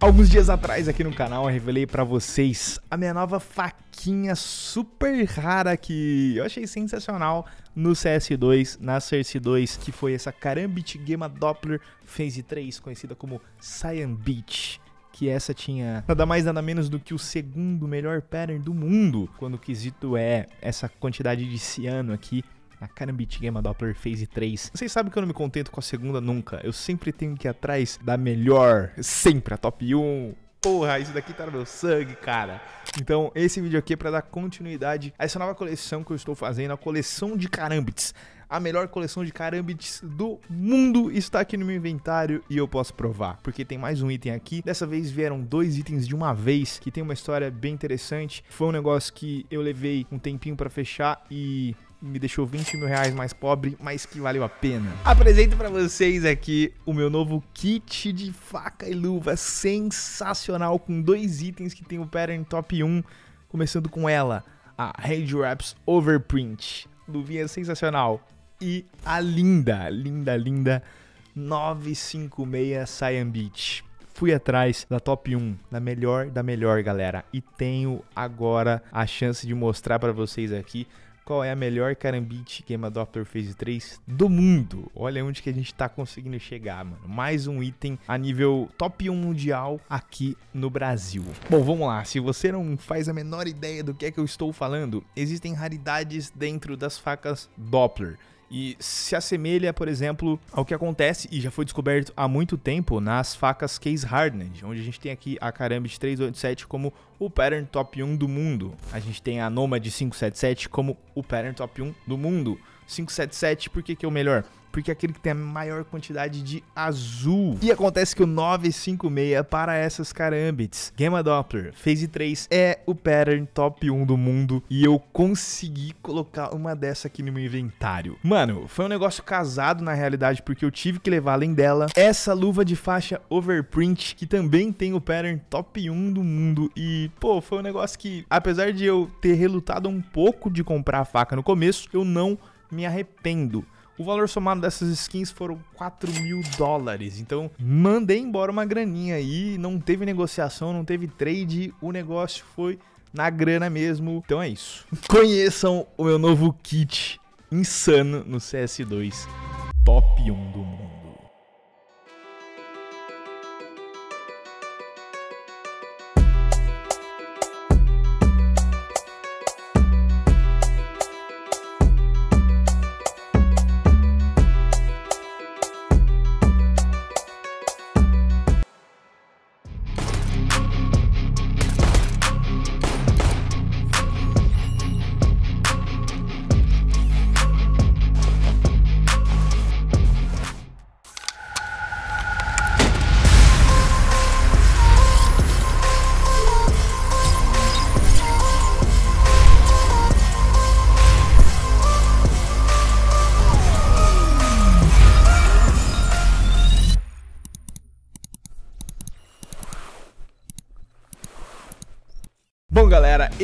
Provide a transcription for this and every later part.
Alguns dias atrás aqui no canal eu revelei para vocês a minha nova faquinha super rara que eu achei sensacional no CS2, na cs 2 que foi essa Karambit Gema Doppler Phase 3, conhecida como Cyan Beach que essa tinha nada mais nada menos do que o segundo melhor pattern do mundo, quando o quesito é essa quantidade de ciano aqui na ah, Carambitgama Doppler Phase 3. Vocês sabem que eu não me contento com a segunda nunca. Eu sempre tenho que ir atrás da melhor, sempre a top 1. Porra, isso daqui tá no meu sangue, cara. Então, esse vídeo aqui é pra dar continuidade a essa nova coleção que eu estou fazendo, a coleção de carambits. A melhor coleção de carambits do mundo está aqui no meu inventário e eu posso provar. Porque tem mais um item aqui. Dessa vez vieram dois itens de uma vez, que tem uma história bem interessante. Foi um negócio que eu levei um tempinho pra fechar e me deixou 20 mil reais mais pobre, mas que valeu a pena. Apresento para vocês aqui o meu novo kit de faca e luva sensacional, com dois itens que tem o Pattern Top 1, começando com ela, a Rage Wraps Overprint, luvinha sensacional, e a linda, linda, linda 956 Cyan Beach. Fui atrás da top 1, da melhor da melhor, galera, e tenho agora a chance de mostrar para vocês aqui qual é a melhor Karambit Game Doppler Phase 3 do mundo. Olha onde que a gente tá conseguindo chegar, mano. Mais um item a nível top 1 mundial aqui no Brasil. Bom, vamos lá. Se você não faz a menor ideia do que é que eu estou falando, existem raridades dentro das facas Doppler e se assemelha, por exemplo, ao que acontece e já foi descoberto há muito tempo nas facas case hardened, onde a gente tem aqui a Karambit 387 como o pattern top 1 do mundo. A gente tem a Nomad 577 como o pattern top 1 do mundo. 577, por que, que é o melhor? porque é aquele que tem a maior quantidade de azul. E acontece que o 956 é para essas carambits. Gamma Doppler Phase 3 é o pattern top 1 do mundo e eu consegui colocar uma dessa aqui no meu inventário. Mano, foi um negócio casado na realidade porque eu tive que levar além dela essa luva de faixa overprint que também tem o pattern top 1 do mundo e, pô, foi um negócio que apesar de eu ter relutado um pouco de comprar a faca no começo, eu não me arrependo. O valor somado dessas skins foram 4 mil dólares. Então, mandei embora uma graninha aí. Não teve negociação, não teve trade. O negócio foi na grana mesmo. Então é isso. Conheçam o meu novo kit insano no CS2. Top 1 do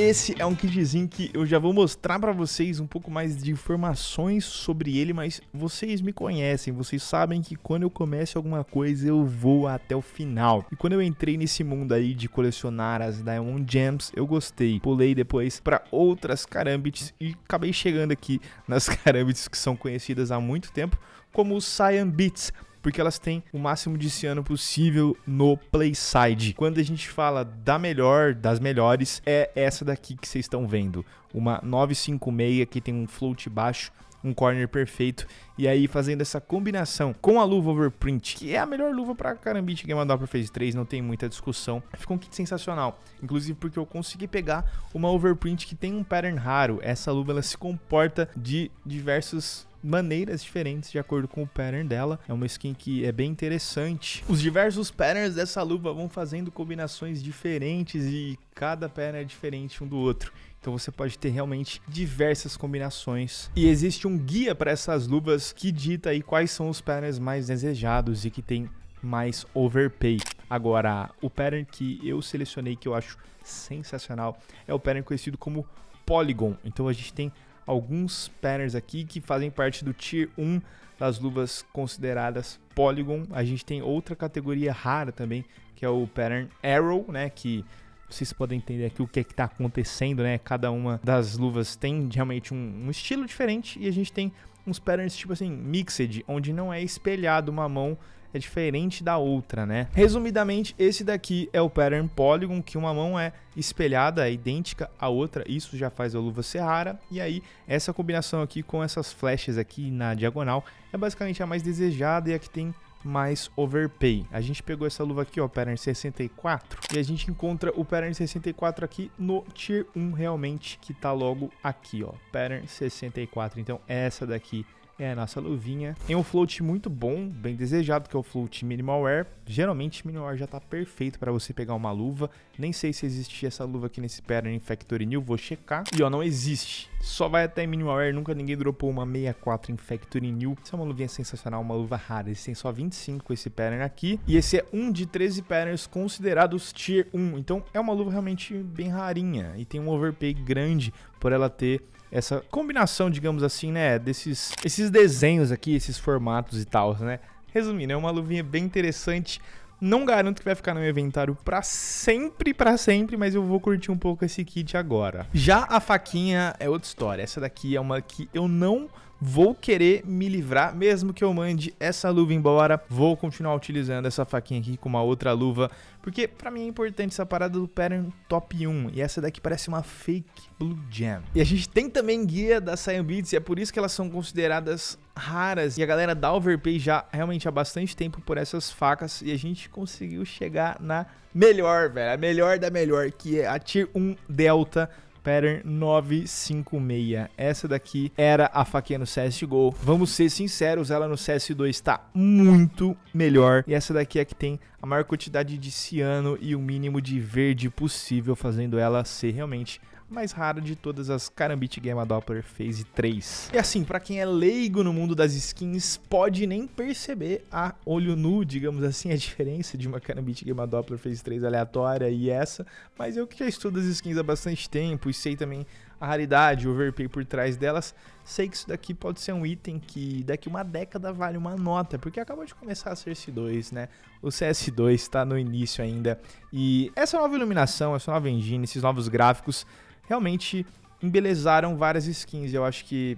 Esse é um kitzinho que eu já vou mostrar para vocês um pouco mais de informações sobre ele, mas vocês me conhecem, vocês sabem que quando eu começo alguma coisa eu vou até o final. E quando eu entrei nesse mundo aí de colecionar as Diamond Gems, eu gostei. Pulei depois para outras Carambites e acabei chegando aqui nas Carambites que são conhecidas há muito tempo como os Cyan Beats porque elas têm o máximo de ciano possível no playside. Quando a gente fala da melhor, das melhores, é essa daqui que vocês estão vendo. Uma 956 que tem um float baixo um corner perfeito. E aí, fazendo essa combinação com a luva overprint, que é a melhor luva para Karambit Game Doppler Phase 3, não tem muita discussão. Ficou um kit sensacional, inclusive porque eu consegui pegar uma overprint que tem um pattern raro. Essa luva ela se comporta de diversos maneiras diferentes de acordo com o pattern dela. É uma skin que é bem interessante. Os diversos patterns dessa luva vão fazendo combinações diferentes e cada pattern é diferente um do outro. Então você pode ter realmente diversas combinações. E existe um guia para essas luvas que dita aí quais são os patterns mais desejados e que tem mais overpay. Agora, o pattern que eu selecionei que eu acho sensacional é o pattern conhecido como Polygon. Então a gente tem alguns patterns aqui que fazem parte do Tier 1 das luvas consideradas Polygon. A gente tem outra categoria rara também, que é o pattern Arrow, né, que vocês podem entender aqui o que é está acontecendo, né? Cada uma das luvas tem realmente um, um, estilo diferente e a gente tem uns patterns tipo assim, mixed, onde não é espelhado uma mão é diferente da outra, né? Resumidamente, esse daqui é o pattern polygon, que uma mão é espelhada, é idêntica à outra, isso já faz a luva ser rara. e aí essa combinação aqui com essas flechas aqui na diagonal é basicamente a mais desejada e a que tem mais overpay. A gente pegou essa luva aqui, ó, pattern 64, e a gente encontra o pattern 64 aqui no tier 1 realmente, que tá logo aqui, ó, pattern 64. Então essa daqui é a nossa luvinha. Tem um float muito bom, bem desejado, que é o float minimal Wear. Geralmente Wear já está perfeito para você pegar uma luva. Nem sei se existe essa luva aqui nesse Pattern infectory New, vou checar. E ó, não existe. Só vai até minimal Wear, nunca ninguém dropou uma 64 infectory New. Isso é uma luvinha sensacional, uma luva rara. Eles têm só 25 esse pattern aqui. E esse é um de 13 patterns considerados Tier 1. Então é uma luva realmente bem rarinha e tem um overpay grande por ela ter essa combinação, digamos assim, né, desses esses desenhos aqui, esses formatos e tal, né? Resumindo, é uma luvinha bem interessante. Não garanto que vai ficar no meu inventário para sempre, para sempre, mas eu vou curtir um pouco esse kit agora. Já a faquinha é outra história. Essa daqui é uma que eu não vou querer me livrar, mesmo que eu mande essa luva embora, vou continuar utilizando essa faquinha aqui com uma outra luva, porque para mim é importante essa parada do pattern top 1, e essa daqui parece uma fake blue jam. E a gente tem também guia da Cyan Beats, e é por isso que elas são consideradas raras, e a galera da Overpay já realmente há bastante tempo por essas facas, e a gente conseguiu chegar na melhor, velho, a melhor da melhor, que é a Tier 1 Delta, Pattern 956. Essa daqui era a faquinha no CSGO. Vamos ser sinceros, ela no CS2 está muito melhor. E essa daqui é que tem a maior quantidade de ciano e o mínimo de verde possível, fazendo ela ser realmente mais rara de todas as Karambit Gamma Doppler Phase 3. E assim, para quem é leigo no mundo das skins, pode nem perceber a olho nu, digamos assim, a diferença de uma Karambit Gamma Doppler Phase 3 aleatória e essa, mas eu que já estudo as skins há bastante tempo e sei também a raridade, o overpay por trás delas, sei que isso daqui pode ser um item que daqui uma década vale uma nota, porque acabou de começar a CS2, né? O CS2 está no início ainda. E essa nova iluminação, essa nova engine, esses novos gráficos, realmente embelezaram várias skins. Eu acho que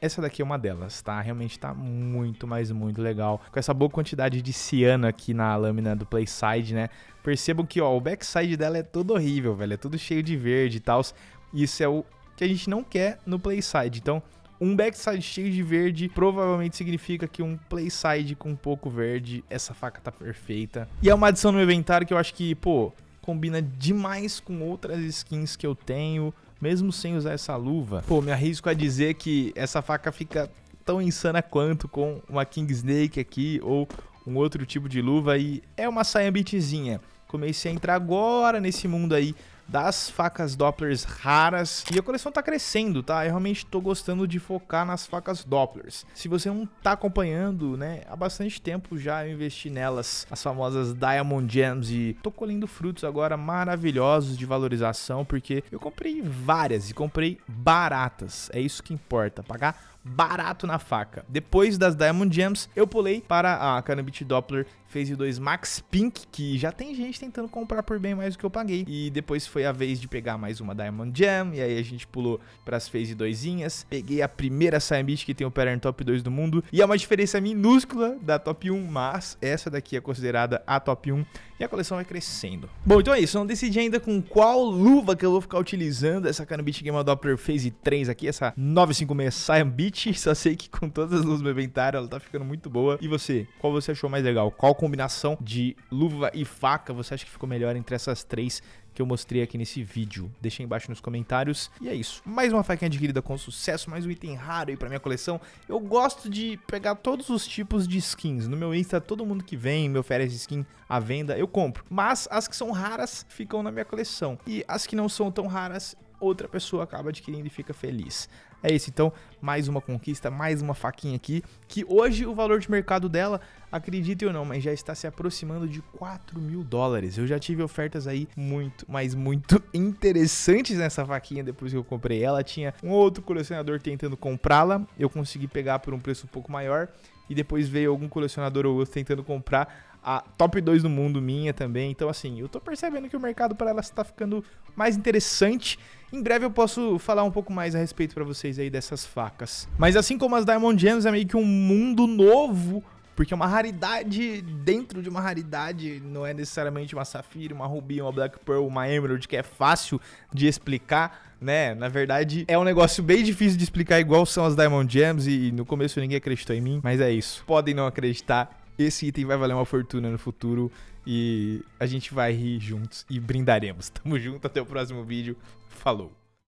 essa daqui é uma delas, tá? Realmente tá muito, mas muito legal. Com essa boa quantidade de ciano aqui na lâmina do playside, né? Percebam que, ó, o backside dela é todo horrível, velho. É tudo cheio de verde e tal. Isso é o que a gente não quer no playside. Então, um backside cheio de verde provavelmente significa que um playside com um pouco verde, essa faca tá perfeita. E é uma adição no inventário que eu acho que, pô, combina demais com outras skins que eu tenho, mesmo sem usar essa luva. Pô, me arrisco a dizer que essa faca fica tão insana quanto com uma King Snake aqui ou um outro tipo de luva e é uma saia beatzinha. Comecei a entrar agora nesse mundo aí das facas Dopplers raras. E a coleção tá crescendo, tá? Eu realmente tô gostando de focar nas facas Dopplers. Se você não tá acompanhando, né, há bastante tempo já eu investi nelas, as famosas Diamond Gems e tô colhendo frutos agora maravilhosos de valorização, porque eu comprei várias e comprei baratas. É isso que importa, pagar barato na faca. Depois das Diamond Gems, eu pulei para a Cannabit Doppler Phase 2 Max Pink, que já tem gente tentando comprar por bem mais do que eu paguei. E depois foi a vez de pegar mais uma Diamond Jam, e aí a gente pulou pras phase 2 Peguei a primeira Siamese que tem o pattern top 2 do mundo, e é uma diferença minúscula da top 1, mas essa daqui é considerada a top 1 e a coleção vai crescendo. Bom, então é isso. Não decidi ainda com qual luva que eu vou ficar utilizando. Essa Canon Beat Doppler Phase 3 aqui, essa 956 Cyan Beat. Só sei que com todas as luvas do meu inventário, ela tá ficando muito boa. E você? Qual você achou mais legal? Qual combinação de luva e faca você acha que ficou melhor entre essas três que eu mostrei aqui nesse vídeo. Deixa aí embaixo nos comentários. E é isso. Mais uma faquinha adquirida com sucesso, mais um item raro aí pra minha coleção. Eu gosto de pegar todos os tipos de skins. No meu Insta, todo mundo que vem me oferece skin à venda. Eu compro. Mas as que são raras ficam na minha coleção. E as que não são tão raras, outra pessoa acaba adquirindo e fica feliz. É isso, então, mais uma conquista, mais uma faquinha aqui, que hoje o valor de mercado dela, acreditem ou não, mas já está se aproximando de 4 mil dólares. Eu já tive ofertas aí muito, mas muito interessantes nessa faquinha depois que eu comprei ela. Tinha um outro colecionador tentando comprá-la, eu consegui pegar por um preço um pouco maior e depois veio algum colecionador ou outro tentando comprar a top 2 do mundo minha também. Então, assim, eu tô percebendo que o mercado para elas tá ficando mais interessante. Em breve eu posso falar um pouco mais a respeito para vocês aí dessas facas. Mas assim como as Diamond Gems, é meio que um mundo novo porque é uma raridade dentro de uma raridade não é necessariamente uma safira, uma rubi, uma black pearl, uma emerald, que é fácil de explicar, né? Na verdade, é um negócio bem difícil de explicar, igual são as Diamond Gems, e, e no começo ninguém acreditou em mim, mas é isso. Podem não acreditar, esse item vai valer uma fortuna no futuro e a gente vai rir juntos e brindaremos. Tamo junto, até o próximo vídeo. Falou!